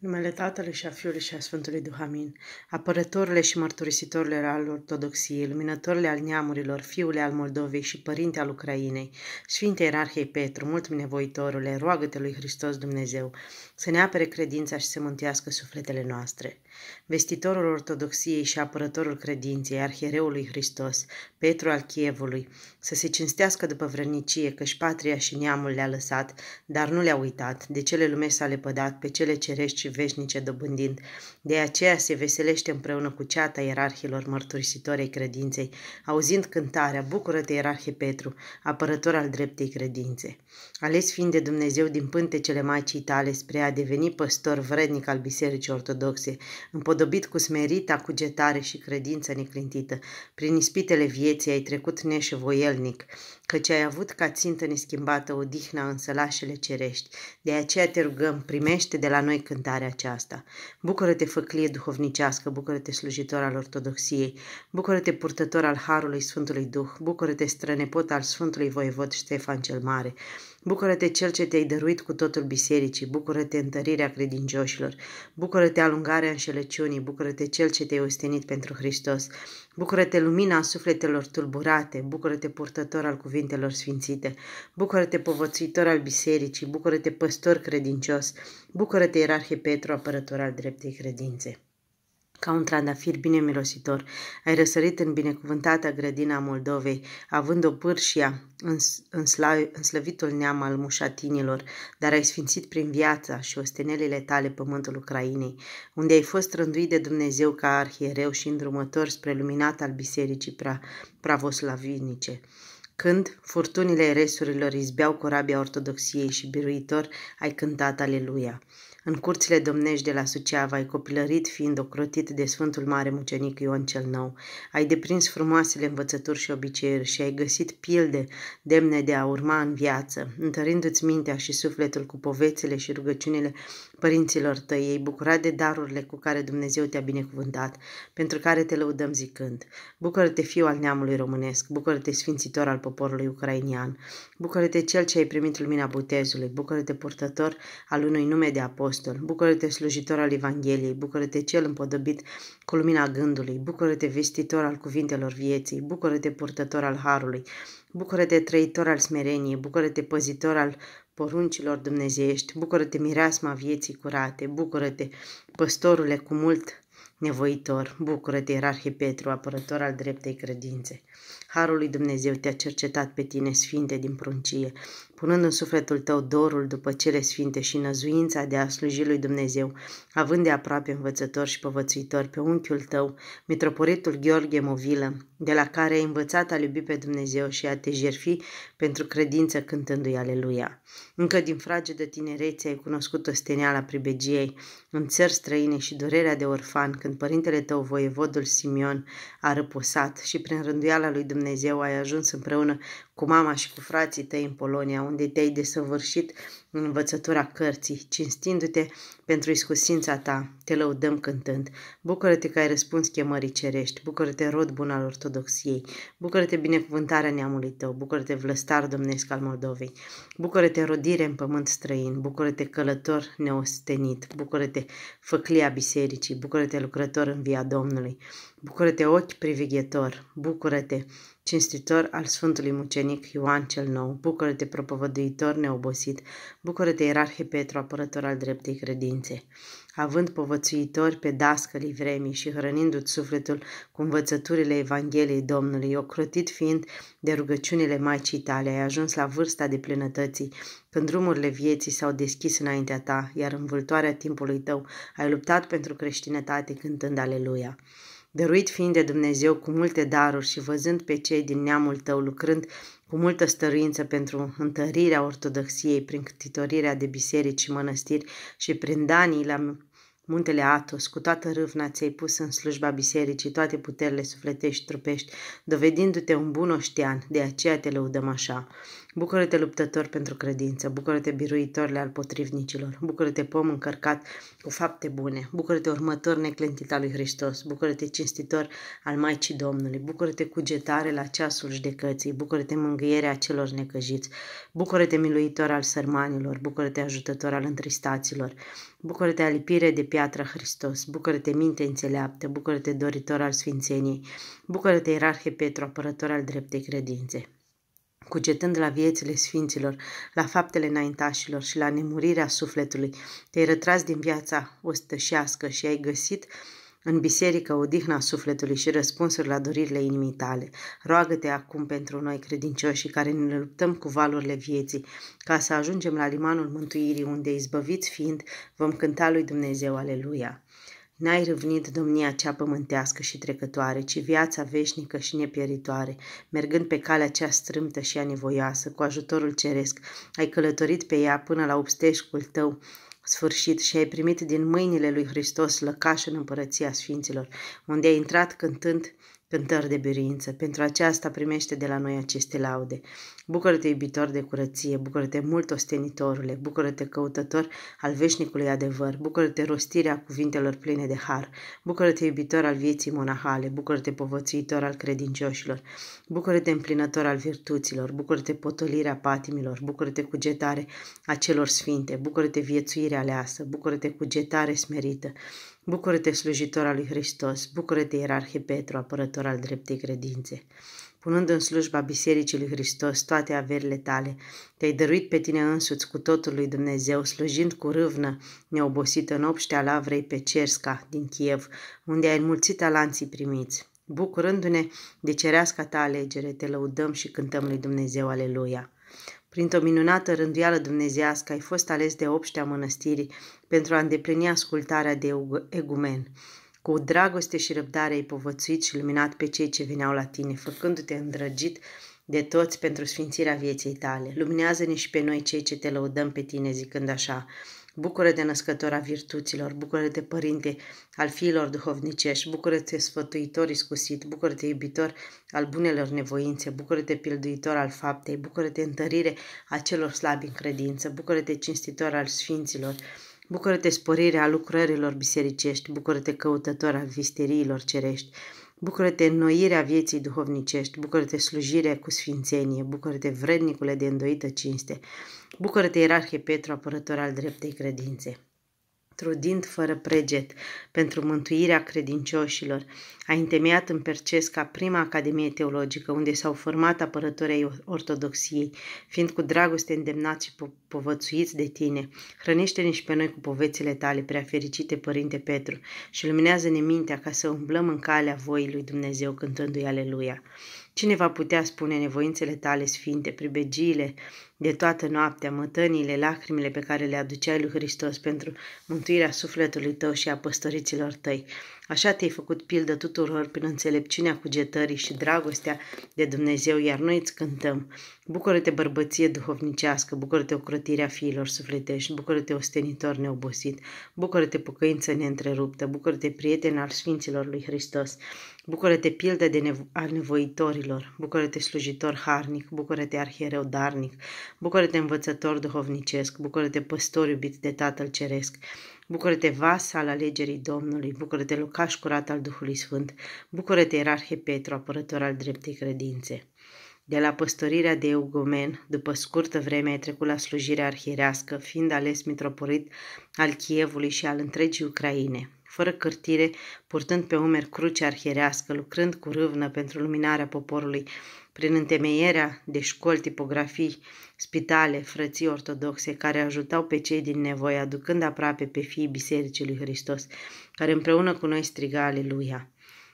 numele Tatălui și a Fiului și a Sfântului Duhamin, apărătorile și mărturisitorile al Ortodoxiei, luminătorile al neamurilor, fiule al Moldovei și părinte al Ucrainei, Sfinte Ierarhei Petru, mult binevoitorule, roagă-te lui Hristos Dumnezeu, să ne apere credința și să mântuiască sufletele noastre vestitorul ortodoxiei și apărătorul credinței, arhiereului Hristos, Petru al Chievului, să se cinstească după vrănicie, și patria și neamul le-a lăsat, dar nu le-a uitat, de cele lume s-a lepădat, pe cele cerești și veșnice dobândind. De aceea se veselește împreună cu ceata ierarhilor mărturisitorei credinței, auzind cântarea, bucură-te, ierarhie Petru, apărător al dreptei credințe. Ales fiind de Dumnezeu din pântecele mai tale spre a deveni păstor vrednic al Bisericii Ortodoxe, împodobit cu smerita cugetare și credință neclintită. Prin ispitele vieții ai trecut neșevoielnic, căci ai avut ca țintă neschimbată odihna în sălașele cerești. De aceea te rugăm, primește de la noi cântarea aceasta. Bucură-te, făclie duhovnicească, bucură-te, slujitor al Ortodoxiei, bucură-te, purtător al Harului Sfântului Duh, bucură-te, strănepot al Sfântului Voivod Ștefan cel Mare, Bucură-te cel ce te-ai dăruit cu totul bisericii, bucură-te întărirea credincioșilor, bucură-te alungarea în înșelăciunii, bucură-te cel ce te-ai ostenit pentru Hristos, bucură-te lumina sufletelor tulburate, bucură-te purtător al cuvintelor sfințite, bucură-te povățuitor al bisericii, bucură-te păstor credincios, bucură-te ierarhie Petru, apărător al dreptei credințe. Ca un trandafir bine mirositor, ai răsărit în binecuvântata grădina Moldovei, având o pârșia în, în, sla, în slăvitul neam al mușatinilor, dar ai sfințit prin viața și ostenelile tale pământul Ucrainei, unde ai fost rânduit de Dumnezeu ca arhiereu și îndrumător spre luminat al bisericii pra, pravoslavinice când furtunile resurilor izbeau corabia ortodoxiei și biruitor ai cântat Aleluia. În curțile domnești de la Suceava ai copilărit fiind ocrotit de Sfântul Mare Mucenic Ion cel Nou. Ai deprins frumoasele învățături și obiceiuri și ai găsit pilde demne de a urma în viață, întărindu-ți mintea și sufletul cu povețele și rugăciunile părinților tăi, ei bucura de darurile cu care Dumnezeu te-a binecuvântat, pentru care te lăudăm zicând. Bucură-te, fiu al neamului românesc, bucură-te, sfințitor al poporului ucrainian, bucură-te, cel ce ai primit lumina botezului, bucură-te, purtător al unui nume de apostol, bucură-te, slujitor al Evangheliei, bucură-te, cel împodobit cu lumina gândului, bucură-te, vestitor al cuvintelor vieții, bucură-te, purtător al harului, Bucură-te, trăitor al smereniei, bucură-te, păzitor al poruncilor dumnezeiești, bucură-te, mireasma vieții curate, bucură-te, păstorule cu mult nevoitor, bucură-te, ierarhie Petru, apărător al dreptei credințe. Harul lui Dumnezeu te-a cercetat pe tine, sfinte din pruncie, punând în sufletul tău dorul după cele sfinte și năzuința de a sluji lui Dumnezeu, având de aproape învățător și povățuitor pe unchiul tău, mitropolitul Gheorghe Movilă, de la care ai învățat a iubi pe Dumnezeu și a te jerfi pentru credință cântându-i Aleluia. Încă din frage de tinerețe ai cunoscut o osteneala pribegiei în țări străine și durerea de orfan când părintele tău, voievodul Simion, a răposat și prin rânduiala lui Dumnezeu ai ajuns împreună cu mama și cu frații tăi în Polonia, unde te-ai desăvârșit în învățătura cărții, cinstindu-te pentru iscusința ta, te lăudăm cântând. Bucură-te că ai răspuns chemării cerești, bucură-te rod bun al ortodoxiei, bucură-te binecuvântarea neamului tău, bucură-te vlăstar domnesc al Moldovei, bucură-te rodire în pământ străin, bucură-te călător neostenit, bucură-te făclia bisericii, bucură-te lucrător în via Domnului, bucură-te ochi privighetor, bucură-te cinstitor al Sfântului Mucenic Ioan cel Nou, bucură de propovăduitor neobosit, bucură de ierarhie Petru, apărător al dreptei credințe. Având povățuitori pe dascălii vremii și hrănindu-ți sufletul cu învățăturile Evangheliei Domnului, ocrotit fiind de rugăciunile Maicii tale, ai ajuns la vârsta de plinătății, când drumurile vieții s-au deschis înaintea ta, iar în vâltoarea timpului tău ai luptat pentru creștinătate cântând Aleluia dăruit fiind de Dumnezeu cu multe daruri și văzând pe cei din neamul tău lucrând cu multă stăruință pentru întărirea ortodoxiei prin ctitorirea de biserici și mănăstiri și prin danii la Muntele Atos, cu toată râvna ți-ai pus în slujba bisericii toate puterile sufletești, trupești, dovedindu-te un bun oștean, de aceea te lăudăm așa. Bucură-te luptător pentru credință, bucură-te biruitorile al potrivnicilor, bucură-te pom încărcat cu fapte bune, bucură-te următor neclintit al lui Hristos, bucură-te cinstitor al Maicii Domnului, bucură-te cugetare la ceasul judecății, bucură-te mângâierea celor necăjiți, bucură-te miluitor al sărmanilor, bucură-te ajutător al întristaților, Bucură-te alipire de piatră Hristos, bucură-te minte înțeleaptă, bucură-te doritor al sfințeniei, bucură-te ierarhie Petru, apărător al dreptei credințe cugetând la viețile sfinților, la faptele înaintașilor și la nemurirea sufletului, te-ai rătras din viața ostășească și ai găsit în biserică, odihna sufletului și răspunsuri la doririle inimii tale. Roagă-te acum pentru noi credincioși care ne luptăm cu valurile vieții, ca să ajungem la limanul mântuirii unde, izbăviți fiind, vom cânta lui Dumnezeu Aleluia. N-ai răvnit domnia cea pământească și trecătoare, ci viața veșnică și nepieritoare, mergând pe calea cea strâmtă și anevoioasă, cu ajutorul ceresc, ai călătorit pe ea până la obsteșcul tău, sfârșit și ai primit din mâinile lui Hristos lăcaș în împărăția Sfinților, unde ai intrat cântând cântări de biruință. Pentru aceasta primește de la noi aceste laude. Bucură-te, iubitor de curăție, bucură-te mult ostenitorule, bucură-te căutător al veșnicului adevăr, bucură-te rostirea cuvintelor pline de har, bucură-te iubitor al vieții monahale, bucură-te povățuitor al credincioșilor, bucură-te împlinător al virtuților, bucură-te potolirea patimilor, bucură-te cugetare a celor sfinte, bucură-te viețuire aleasă, bucură-te cugetare smerită, Bucură-te, slujitor al lui Hristos, bucură-te, ierarhie Petru, apărător al dreptei credințe. Punând în slujba Bisericii lui Hristos toate averile tale, te-ai dăruit pe tine însuți cu totul lui Dumnezeu, slujind cu râvnă neobosită în obștea lavrei pe Cersca din Kiev, unde ai înmulțit talanții primiți. Bucurându-ne de cerească ta alegere, te lăudăm și cântăm lui Dumnezeu, aleluia. Printr-o minunată rânduială dumnezească ai fost ales de obștea mănăstirii pentru a îndeplini ascultarea de egumen. Cu dragoste și răbdare ai povățuit și luminat pe cei ce veneau la tine, făcându-te îndrăgit de toți pentru sfințirea vieții tale. Luminează-ne și pe noi cei ce te lăudăm pe tine, zicând așa, Bucură de născătora virtuților, bucură de părinte al fiilor duhovnicești, bucură de sfătuitor iscusit, bucură de iubitor al bunelor nevoințe, bucură de pilduitor al faptei, bucură de întărire a celor slabi în credință, bucură de cinstitor al sfinților, bucură sporire a lucrărilor bisericești, bucură de căutător al visteriilor cerești, Bucură-te înnoirea vieții duhovnicești, bucură de slujire cu sfințenie, bucură de vrednicule de îndoită cinste, Bucură-te, ierarhie Petru, apărător al dreptei credințe, trudind fără preget pentru mântuirea credincioșilor, a întemeiat în Percesca prima Academie Teologică, unde s-au format apărătorii Ortodoxiei, fiind cu dragoste îndemnați și po- povățuiți de tine. Hrănește-ne și pe noi cu povețile tale, prea fericite Părinte Petru, și luminează-ne mintea ca să umblăm în calea voii lui Dumnezeu cântându-i Aleluia. Cine va putea spune nevoințele tale sfinte, pribegiile de toată noaptea, mătăniile, lacrimile pe care le aduceai lui Hristos pentru mântuirea sufletului tău și a păstoriților tăi? Așa te-ai făcut pildă tuturor prin înțelepciunea cugetării și dragostea de Dumnezeu, iar noi îți cântăm. Bucură-te bărbăție duhovnicească, bucură-te ocrotirea fiilor sufletești, bucură-te ostenitor neobosit, bucură-te pocăință neîntreruptă, bucură-te prieten al Sfinților lui Hristos, bucură-te pildă de nevo- al nevoitorilor, bucură-te slujitor harnic, bucură-te arhiereu darnic, bucură-te învățător duhovnicesc, bucură-te păstor iubit de Tatăl Ceresc, Bucură-te, vas al alegerii Domnului, bucură-te, locaș curat al Duhului Sfânt, bucură-te, ierarhe Petru, apărător al dreptei credințe. De la păstorirea de eugomen, după scurtă vreme ai trecut la slujirea arhierească, fiind ales mitropolit al Chievului și al întregii Ucraine fără cârtire, purtând pe umeri cruce arhierească, lucrând cu râvnă pentru luminarea poporului, prin întemeierea de școli, tipografii, spitale, frății ortodoxe, care ajutau pe cei din nevoie, aducând aproape pe fiii Bisericii lui Hristos, care împreună cu noi striga Aleluia.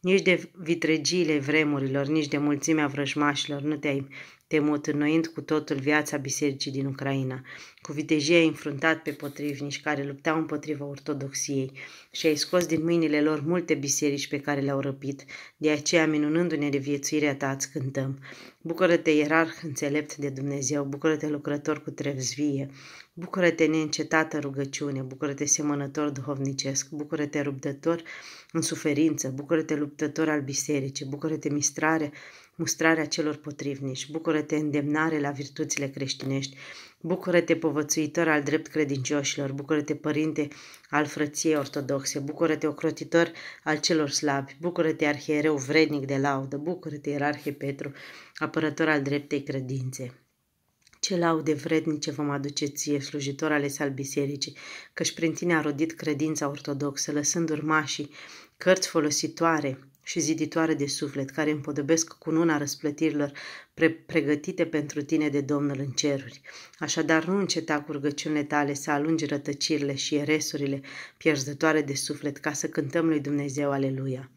Nici de vitregiile vremurilor, nici de mulțimea vrăjmașilor nu te-ai temut, înnoind cu totul viața bisericii din Ucraina. Cu vitejie a înfruntat pe potrivnici care luptau împotriva ortodoxiei și a scos din mâinile lor multe biserici pe care le-au răpit. De aceea, minunându-ne de viețuirea ta, îți cântăm. Bucură-te, ierarh înțelept de Dumnezeu, bucură-te, lucrător cu trevzvie, bucură-te, neîncetată rugăciune, bucură-te, semănător duhovnicesc, bucură-te, ruptător în suferință, bucură-te, luptător al bisericii, bucură-te, mistrare mustrarea celor potrivnici, bucură-te îndemnare la virtuțile creștinești, bucură-te povățuitor al drept credincioșilor, bucură-te părinte al frăției ortodoxe, bucură-te ocrotitor al celor slabi, bucură-te arhiereu vrednic de laudă, bucură-te ierarhie Petru, apărător al dreptei credințe. Ce laude vrednice vom aduce ție, slujitor ale sal bisericii, căci prin tine a rodit credința ortodoxă, lăsând urmașii cărți folositoare, și ziditoare de suflet, care împodobesc cununa răsplătirilor pre- pregătite pentru tine de Domnul în ceruri. Așadar, nu înceta cu rugăciunile tale să alungi rătăcirile și eresurile pierzătoare de suflet ca să cântăm lui Dumnezeu Aleluia.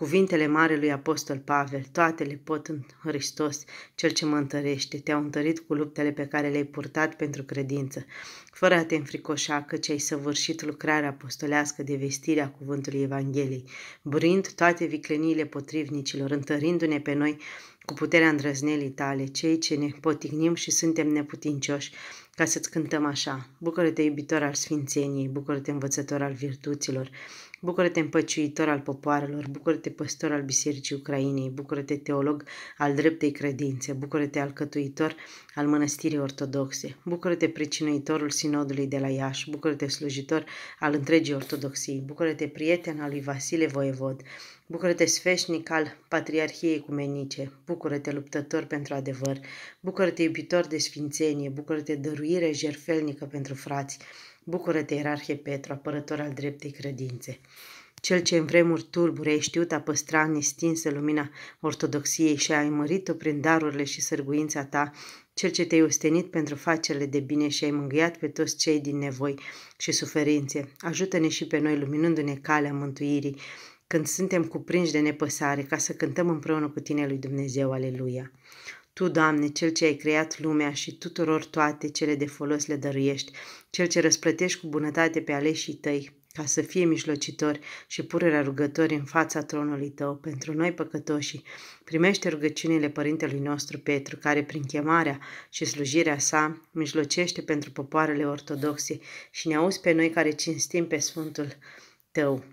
Cuvintele Marelui Apostol Pavel, toate le pot în Hristos, Cel ce mă întărește, te-au întărit cu luptele pe care le-ai purtat pentru credință, fără a te înfricoșa că ce ai săvârșit lucrarea apostolească de vestire a cuvântului Evangheliei, Brind, toate vicleniile potrivnicilor, întărindu-ne pe noi cu puterea îndrăznelii tale, cei ce ne potignim și suntem neputincioși, ca să-ți cântăm așa, bucură-te iubitor al sfințeniei, bucură-te învățător al virtuților, Bucură-te împăciuitor al popoarelor, bucură-te păstor al Bisericii Ucrainei, bucură-te teolog al dreptei credințe, bucură-te alcătuitor al mănăstirii ortodoxe, bucură-te pricinuitorul sinodului de la Iași, bucură-te slujitor al întregii ortodoxii, bucură-te prieten al lui Vasile Voievod, Bucură-te sfeșnic al Patriarhiei Cumenice, bucură-te luptător pentru adevăr, bucură-te iubitor de sfințenie, bucură-te dăruire jerfelnică pentru frați, Bucură-te, ierarhie Petru, apărător al dreptei credințe. Cel ce în vremuri tulbure ai știut a păstra nestinsă lumina ortodoxiei și ai mărit-o prin darurile și sârguința ta, cel ce te-ai ostenit pentru facerile de bine și ai mângâiat pe toți cei din nevoi și suferințe, ajută-ne și pe noi, luminându-ne calea mântuirii, când suntem cuprinși de nepăsare, ca să cântăm împreună cu tine lui Dumnezeu, Aleluia. Tu, Doamne, Cel ce ai creat lumea și tuturor toate cele de folos le dăruiești, Cel ce răsplătești cu bunătate pe aleșii tăi, ca să fie mijlocitori și purerea rugători în fața tronului tău pentru noi păcătoși, primește rugăciunile Părintelui nostru Petru, care prin chemarea și slujirea sa mijlocește pentru popoarele ortodoxe și ne auzi pe noi care cinstim pe Sfântul tău.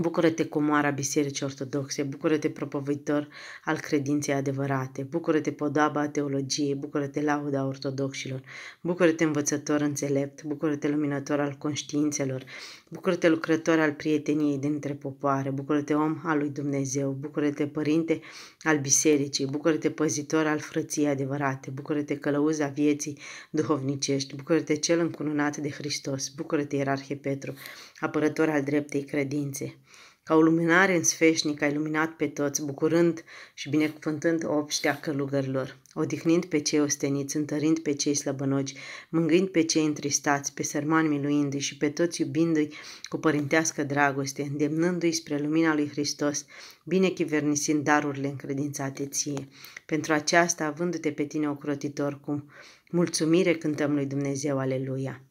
Bucură-te, comoara Bisericii Ortodoxe, bucură-te, propovitor al credinței adevărate, bucură-te, podaba a teologiei, bucură-te, lauda ortodoxilor, bucură-te, învățător înțelept, bucură-te, luminător al conștiințelor, bucură-te, lucrător al prieteniei dintre popoare, bucură-te, om al lui Dumnezeu, bucură-te, părinte al Bisericii, bucură-te, păzitor al frăției adevărate, bucură-te, călăuza vieții duhovnicești, bucură-te, cel încununat de Hristos, bucură-te, ierarhie Petru, apărător al dreptei credințe. Ca o luminare în sfeșnic a iluminat pe toți, bucurând și binecuvântând obștea călugărilor, odihnind pe cei osteniți, întărind pe cei slăbănoci, mângâind pe cei întristați, pe sărmani miluindu-i și pe toți iubindu-i cu părintească dragoste, îndemnându-i spre lumina lui Hristos, binechivernisind darurile încredințate ție. Pentru aceasta, avându-te pe tine ocrotitor, cu mulțumire cântăm lui Dumnezeu, aleluia!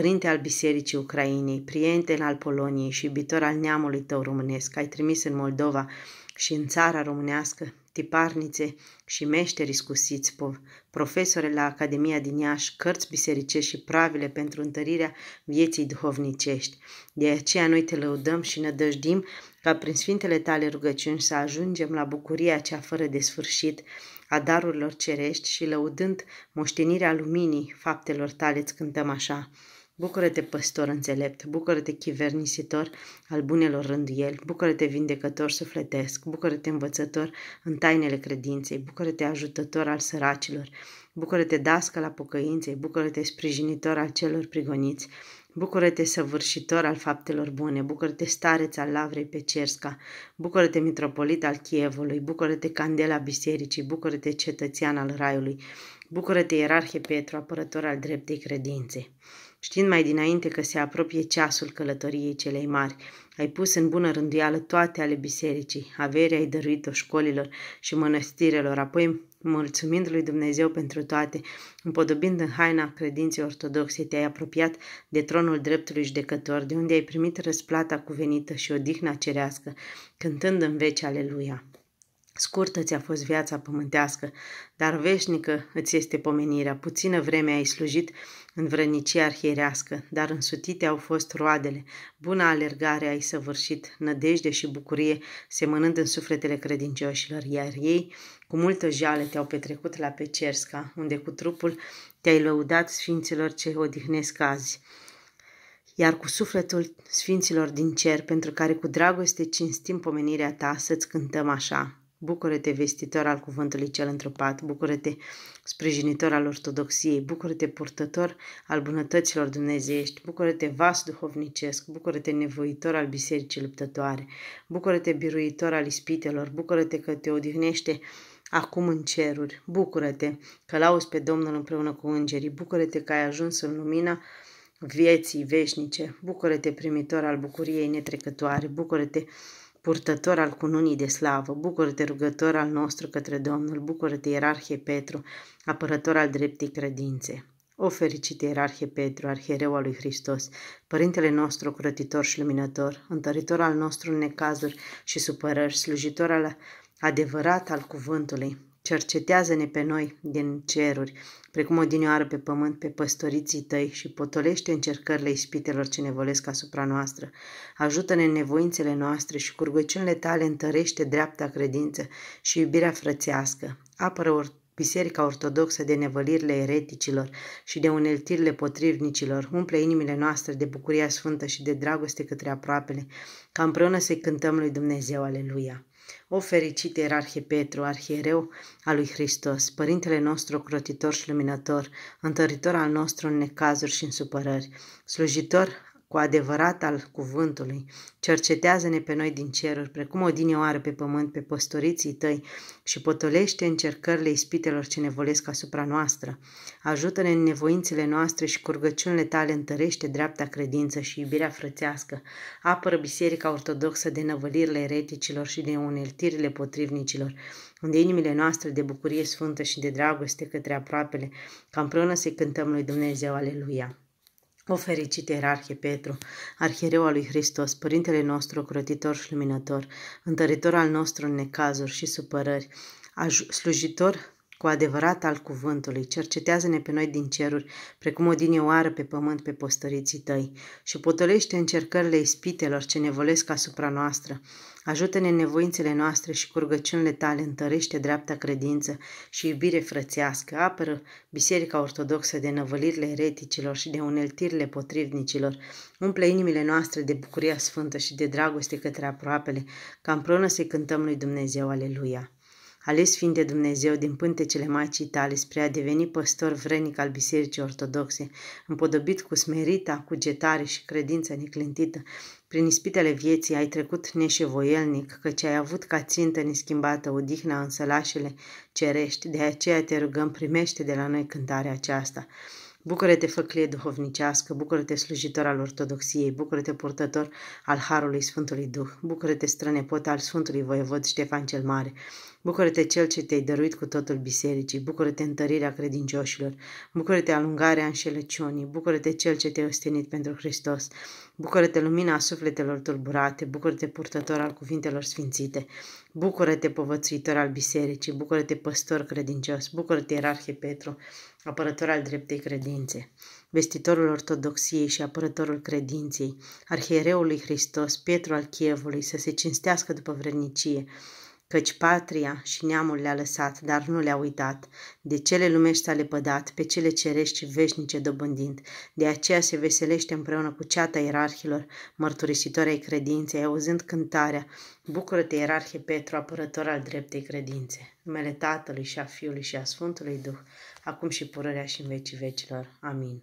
părinte al Bisericii Ucrainei, prieten al Poloniei și iubitor al neamului tău românesc, ai trimis în Moldova și în țara românească tiparnițe și meșteri scusiți, profesore la Academia din Iași, cărți bisericești și pravile pentru întărirea vieții duhovnicești. De aceea noi te lăudăm și nădăjdim ca prin sfintele tale rugăciuni să ajungem la bucuria cea fără de sfârșit a darurilor cerești și lăudând moștenirea luminii faptelor tale îți cântăm așa. Bucură-te, păstor înțelept, bucură-te, chivernisitor al bunelor rânduieli, bucură-te, vindecător sufletesc, bucură-te, învățător în tainele credinței, bucură-te, ajutător al săracilor, bucură-te, dască la pocăinței, bucură-te, sprijinitor al celor prigoniți, Bucură-te, săvârșitor al faptelor bune, bucură-te, stareț al lavrei pe Cersca, bucură-te, mitropolit al Chievului, bucură-te, candela bisericii, bucură-te, cetățean al raiului, bucură-te, ierarhie Petru, apărător al dreptei credinței știind mai dinainte că se apropie ceasul călătoriei celei mari. Ai pus în bună rânduială toate ale bisericii, averea ai dăruit-o școlilor și mănăstirelor, apoi mulțumind lui Dumnezeu pentru toate, împodobind în haina credinței ortodoxe, te-ai apropiat de tronul dreptului judecător, de unde ai primit răsplata cuvenită și odihna cerească, cântând în veci aleluia. Scurtă ți-a fost viața pământească, dar veșnică îți este pomenirea. Puțină vreme ai slujit în vrănicie arhierească, dar însutite au fost roadele. Bună alergare ai săvârșit, nădejde și bucurie, semănând în sufletele credincioșilor, iar ei cu multă jale te-au petrecut la Pecersca, unde cu trupul te-ai lăudat sfinților ce odihnesc azi iar cu sufletul sfinților din cer, pentru care cu dragoste cinstim pomenirea ta, să-ți cântăm așa. Bucură-te, vestitor al cuvântului cel întrupat, bucură-te, sprijinitor al ortodoxiei, bucură-te, purtător al bunătăților dumnezeiești, bucură-te, vas duhovnicesc, bucură-te, nevoitor al bisericii luptătoare, bucură-te, biruitor al ispitelor, bucură-te că te odihnește acum în ceruri, bucură-te că lauzi pe Domnul împreună cu îngerii, bucură-te că ai ajuns în lumina vieții veșnice, bucură-te, primitor al bucuriei netrecătoare, bucură-te, purtător al cununii de slavă, bucură-te rugător al nostru către Domnul, bucură-te ierarhie Petru, apărător al dreptei credințe. O fericit ierarhie Petru, arhiereu al lui Hristos, părintele nostru curătitor și luminător, întăritor al nostru în necazuri și supărări, slujitor al adevărat al cuvântului, cercetează-ne pe noi din ceruri, precum odinioară pe pământ, pe păstoriții tăi și potolește încercările ispitelor ce ne volesc asupra noastră. Ajută-ne în nevoințele noastre și cu rugăciunile tale întărește dreapta credință și iubirea frățească. Apără or- Biserica Ortodoxă de nevălirile ereticilor și de uneltirile potrivnicilor, umple inimile noastre de bucuria sfântă și de dragoste către aproapele, ca împreună să-i cântăm lui Dumnezeu, Aleluia! O fericit era Petru, arhiereu al lui Hristos, părintele nostru crotitor și luminător, întăritor al nostru în necazuri și în supărări, slujitor cu adevărat al cuvântului. Cercetează-ne pe noi din ceruri, precum o dinioară pe pământ, pe păstoriții tăi și potolește încercările ispitelor ce ne volesc asupra noastră. Ajută-ne în nevoințele noastre și curgăciunile tale întărește dreapta credință și iubirea frățească. Apără Biserica Ortodoxă de năvălirile ereticilor și de uneltirile potrivnicilor, unde inimile noastre de bucurie sfântă și de dragoste către aproapele, ca împreună să-i cântăm lui Dumnezeu, Aleluia! O fericită ierarhie Petru, arhiereu al lui Hristos, părintele nostru crotitor și luminător, întăritor al nostru în necazuri și supărări, slujitor cu adevărat al cuvântului, cercetează-ne pe noi din ceruri, precum o dinioară pe pământ pe postăriții tăi și potolește încercările ispitelor ce ne volesc asupra noastră. Ajută-ne în nevoințele noastre și cu rugăciunile tale întărește dreapta credință și iubire frățească, apără Biserica Ortodoxă de năvălirile ereticilor și de uneltirile potrivnicilor, umple inimile noastre de bucuria sfântă și de dragoste către aproapele, ca împreună să cântăm lui Dumnezeu, Aleluia! ales fiind de Dumnezeu din pântecele Maicii tale spre a deveni păstor vrenic al Bisericii Ortodoxe, împodobit cu smerita, cugetare și credință neclintită, prin ispitele vieții ai trecut neșevoielnic, căci ai avut ca țintă neschimbată odihna în sălașele cerești, de aceea te rugăm, primește de la noi cântarea aceasta. Bucură-te, făclie duhovnicească, bucură-te, slujitor al ortodoxiei, bucură-te, purtător al Harului Sfântului Duh, bucură-te, strănepot al Sfântului Voievod Ștefan cel Mare, Bucură-te cel ce te-ai dăruit cu totul bisericii, bucură-te întărirea credincioșilor, bucură-te alungarea înșelăciunii, bucură-te cel ce te-ai ostenit pentru Hristos, bucură-te lumina sufletelor tulburate, bucură-te purtător al cuvintelor sfințite, bucură-te povățuitor al bisericii, bucură-te păstor credincios, bucură-te ierarhie Petru, apărător al dreptei credințe, vestitorul ortodoxiei și apărătorul credinței, arhiereului lui Hristos, Petru al Chievului, să se cinstească după vrednicie, căci patria și neamul le-a lăsat, dar nu le-a uitat. De cele lumești a lepădat, pe cele cerești veșnice dobândind. De aceea se veselește împreună cu ceata ierarhilor, mărturisitoare ai credinței, auzând cântarea, Bucură-te, ierarhie Petru, apărător al dreptei credințe, numele Tatălui și a Fiului și a Sfântului Duh, acum și purărea și în vecii vecilor. Amin.